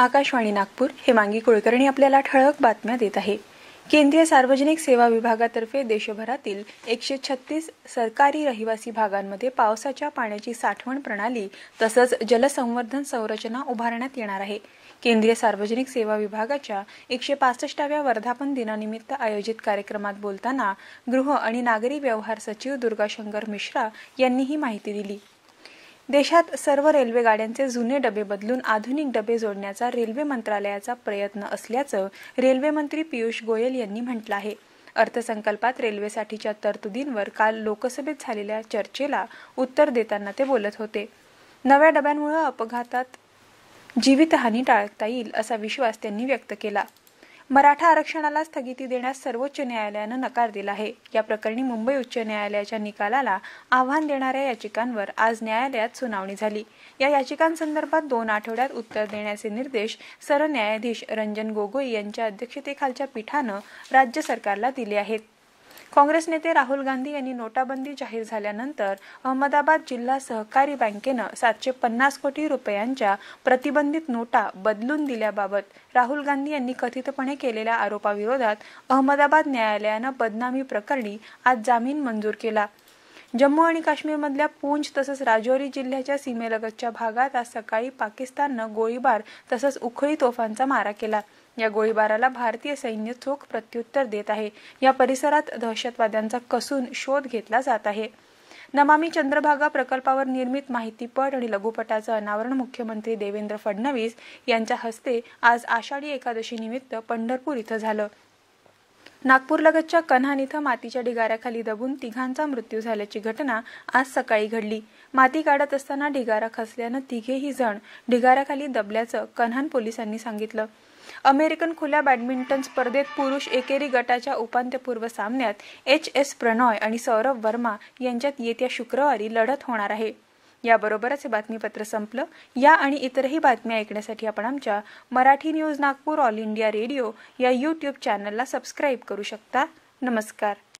आकाशवाणी नागपूर मांगी कुलकर्णी आपल्याला ठळक बातम्या देत आहे केंद्रीय सार्वजनिक सेवा विभागातर्फे देशभरातील एकशे छत्तीस सरकारी रहिवासी भागांमध्ये पावसाच्या पाण्याची साठवण प्रणाली तसंच जलसंवर्धन संरचना उभारण्यात येणार आहे केंद्रीय सार्वजनिक सेवा विभागाच्या एकशे पासष्टाव्या वर्धापन दिनानिमित्त आयोजित कार्यक्रमात बोलताना गृह आणि नागरी व्यवहार सचिव दुर्गाशंकर मिश्रा यांनी ही माहिती दिली देशात सर्व रेल्वे गाड्यांचे जुने डबे बदलून आधुनिक डबे जोडण्याचा रेल्वे मंत्रालयाचा प्रयत्न असल्याचं रेल्वेमंत्री पियुष गोयल यांनी म्हटलं आहे अर्थसंकल्पात रेल्वेसाठीच्या तरतुदींवर काल लोकसभेत झालेल्या चर्चेला उत्तर देताना ते बोलत होते नव्या डब्यांमुळे अपघातात जीवितहानी टाळता येईल असा विश्वास त्यांनी व्यक्त केला मराठा आरक्षणाला स्थगिती देण्यास सर्वोच्च न्यायालयानं नकार दिला आहे या प्रकरणी मुंबई उच्च न्यायालयाच्या निकालाला आव्हान देणाऱ्या याचिकांवर आज न्यायालयात सुनावणी झाली या याचिकांसंदर्भात दोन आठवड्यात उत्तर देण्याचे निर्देश सरन्यायाधीश रंजन गोगोई यांच्या अध्यक्षतेखालच्या पीठानं राज्य सरकारला दिले आहेत काँग्रेस नेते राहुल गांधी यांनी नोटाबंदी जाहीर झाल्यानंतर अहमदाबाद जिल्हा सहकारी बँकेनं सातशे पन्नास कोटी रुपयांच्या प्रतिबंधित नोटा बदलून दिल्याबाबत राहुल गांधी यांनी कथितपणे केलेल्या आरोपाविरोधात अहमदाबाद न्यायालयानं बदनामी प्रकरणी आज जामीन मंजूर केला जम्मू आणि काश्मीरमधल्या पूंछ तसंच राजौरी जिल्ह्याच्या सीमेलगतच्या भागात आज सकाळी पाकिस्ताननं गोळीबार तसंच उखळी तोफांचा मारा केला या गोळीबाराला भारतीय सैन्य चोख प्रत्युत्तर देत आहे या परिसरात दहशतवाद्यांचा कसून शोध घेतला जात आहे नमामी चंद्रभागा प्रकल्पावर निर्मित माहितीपट आणि लघुपटाचं अनावरण मुख्यमंत्री देवेंद्र फडणवीस यांच्या हस्ते आज आषाढी एकादशी निमित्त पंढरपूर इथं झालं नागपूरलगतच्या कन्हान इथं मातीच्या ढिगाऱ्याखाली दबून तिघांचा मृत्यू झाल्याची घटना आज सकाळी घडली माती काढत असताना ढिगारा खचल्यानं तिघेही जण ढिगाऱ्याखाली दबल्याचं कन्हान पोलिसांनी सांगितलं अमेरिकन खुल्या बॅडमिंटन स्पर्धेत पुरुष एकेरी गटाच्या उपांत्यपूर्व सामन्यात एच एस प्रणॉय आणि सौरभ वर्मा यांच्यात येत्या शुक्रवारी लढत होणार आहे याबरोबरच हे बातमीपत्र संपलं या आणि इतरही बातम्या ऐकण्यासाठी आपण आमच्या Marathi news Nagpur All India Radio या यूट्यूब चॅनलला सबस्क्राईब करू शकता नमस्कार